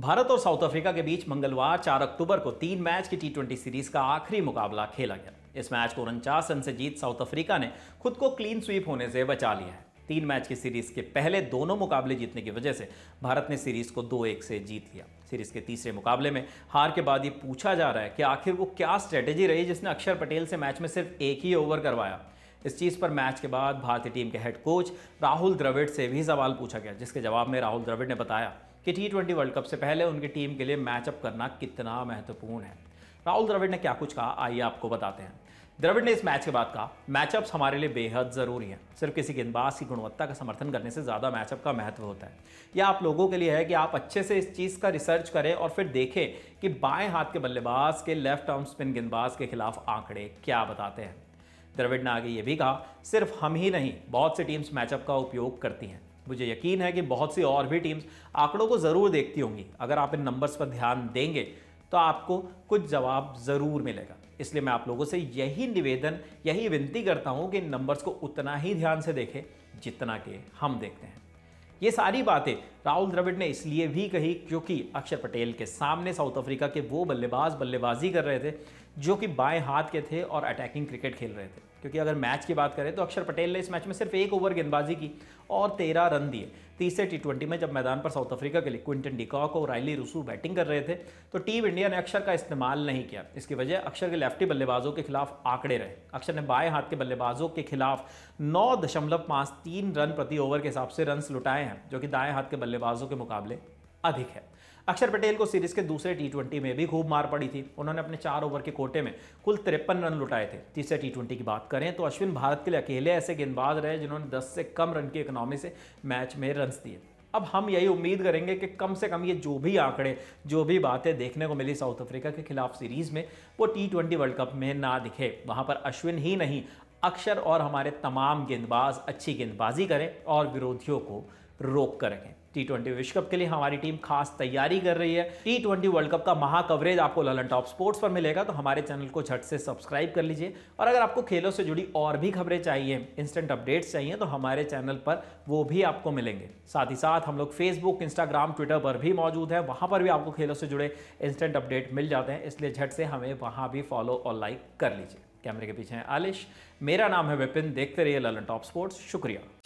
भारत और south Africa के बीच मंगलवार 4 अक्टूबर को तीन मैच की टी सीरीज का आखिरी मुकाबला खेला गया इस मैच को उनचास रन से जीत साउथ अफ्रीका ने खुद को क्लीन स्वीप होने से बचा लिया है तीन मैच की सीरीज के पहले दोनों मुकाबले जीतने की वजह से भारत ने सीरीज को दो एक से जीत लिया सीरीज के तीसरे मुकाबले में हार के बाद ये पूछा जा रहा है कि आखिर वो क्या स्ट्रेटेजी रही जिसने अक्षर पटेल से मैच में सिर्फ एक ही ओवर करवाया इस चीज़ पर मैच के बाद भारतीय टीम के हेड कोच राहुल द्रविड़ से भी सवाल पूछा गया जिसके जवाब में राहुल द्रविड़ ने बताया कि टी ट्वेंटी वर्ल्ड कप से पहले उनकी टीम के लिए मैचअप करना कितना महत्वपूर्ण है राहुल द्रविड़ ने क्या कुछ कहा आइए आपको बताते हैं द्रविड़ ने इस मैच के बाद कहा मैचअप्स हमारे लिए बेहद ज़रूरी हैं सिर्फ किसी गेंदबाज की गुणवत्ता का समर्थन करने से ज़्यादा मैचअप का महत्व होता है यह आप लोगों के लिए है कि आप अच्छे से इस चीज़ का रिसर्च करें और फिर देखें कि बाएं हाथ के बल्लेबाज के लेफ्ट आर्म स्पिन गेंदबाज के खिलाफ आंकड़े क्या बताते हैं द्रविड़ ने आगे ये भी कहा सिर्फ हम ही नहीं बहुत सी टीम्स मैचअप का उपयोग करती हैं मुझे यकीन है कि बहुत सी और भी टीम्स आंकड़ों को ज़रूर देखती होंगी अगर आप इन नंबर्स पर ध्यान देंगे तो आपको कुछ जवाब ज़रूर मिलेगा इसलिए मैं आप लोगों से यही निवेदन यही विनती करता हूँ कि इन नंबर्स को उतना ही ध्यान से देखें जितना कि हम देखते हैं ये सारी बातें राहुल द्रविड़ ने इसलिए भी कही क्योंकि अक्षर पटेल के सामने साउथ अफ्रीका के वो बल्लेबाज बल्लेबाजी कर रहे थे जो कि बाएं हाथ के थे और अटैकिंग क्रिकेट खेल रहे थे क्योंकि अगर मैच की बात करें तो अक्षर पटेल ने इस मैच में सिर्फ एक ओवर गेंदबाजी की और तेरह रन दिए तीसरे टी में जब मैदान पर साउथ अफ्रीका के लिए क्विंटन डिकॉक और राइली रूसू बैटिंग कर रहे थे तो टीम इंडिया ने अक्षर का इस्तेमाल नहीं किया इसकी वजह अक्षर के लेफ्टी बल्लेबाजों के खिलाफ आंकड़े रहे अक्षर ने बाएं हाथ के बल्लेबाजों के खिलाफ नौ दशमलव पाँच तीन रन प्रति ओवर के हिसाब से रन लुटाए हैं जो कि दाएं हाथ के बल्लेबाजों के मुकाबले अधिक है अक्षर पटेल को सीरीज के दूसरे टी में भी खूब मार पड़ी थी उन्होंने अपने चार ओवर के कोटे में कुल तिरपन रन लुटाए थे तीसरे टी की बात करें तो अश्विन भारत के लिए अकेले ऐसे गेंदबाज रहे जिन्होंने 10 से कम रन की इकोनॉमी से मैच में रन दिए अब हम यही उम्मीद करेंगे कि कम से कम ये जो भी आंकड़े जो भी बातें देखने को मिली साउथ अफ्रीका के खिलाफ सीरीज में वो टी ट्वेंटी वर्ल्ड कप में ना दिखे वहाँ पर अश्विन ही नहीं अक्षर और हमारे तमाम गेंदबाज अच्छी गेंदबाजी करें और विरोधियों को रोक कर रखें टी ट्वेंटी विश्व कप के लिए हमारी टीम खास तैयारी कर रही है टी ट्वेंटी वर्ल्ड कप का महा कवरेज आपको ललन टॉप स्पोर्ट्स पर मिलेगा तो हमारे चैनल को झट से सब्सक्राइब कर लीजिए और अगर आपको खेलों से जुड़ी और भी खबरें चाहिए इंस्टेंट अपडेट्स चाहिए तो हमारे चैनल पर वो भी आपको मिलेंगे साथ ही साथ हम लोग फेसबुक इंस्टाग्राम ट्विटर पर भी मौजूद है वहाँ पर भी आपको खेलों से जुड़े इंस्टेंट अपडेट मिल जाते हैं इसलिए झट से हमें वहाँ भी फॉलो और लाइक कर लीजिए कैमरे के पीछे हैं आलिश मेरा नाम है विपिन देखते रहिए ललन टॉप स्पोर्ट्स शुक्रिया